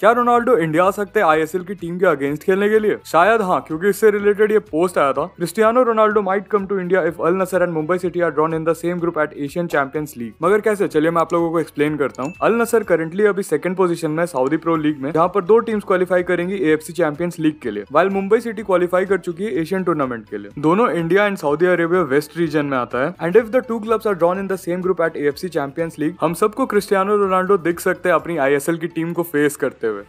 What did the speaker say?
क्या Ronaldo India आ सकते हैं एल की टीम के अगेंस्ट खेलने के लिए शायद हाँ क्योंकि इससे रिलेटेड ये पोस्ट आया था Cristiano Ronaldo might come to India if Al Nassr and Mumbai City are drawn in the same group at Asian Champions League मगर कैसे चलिए मैं आप लोगों को एक्सप्लेन करता हूँ अल नसर करेंटली अभी सेकंड पोजीशन में सऊदी प्रो लीग में जहाँ पर दो टीम्स क्वालिफाई करेंगी ए चैंपियंस लीग के लिए वाइल मुंबई सिटी क्वालिफाई कर चुकी है एशियन टूर्नामेंट के लिए दोनों India and Saudi Arabia west region में आता है and if the two clubs are drawn in the same group at a Champions League हम सबको क्रिस्टियानो रोनाल्डो दिख सकते हैं अपनी आई की टीम को फेस करते करते हुए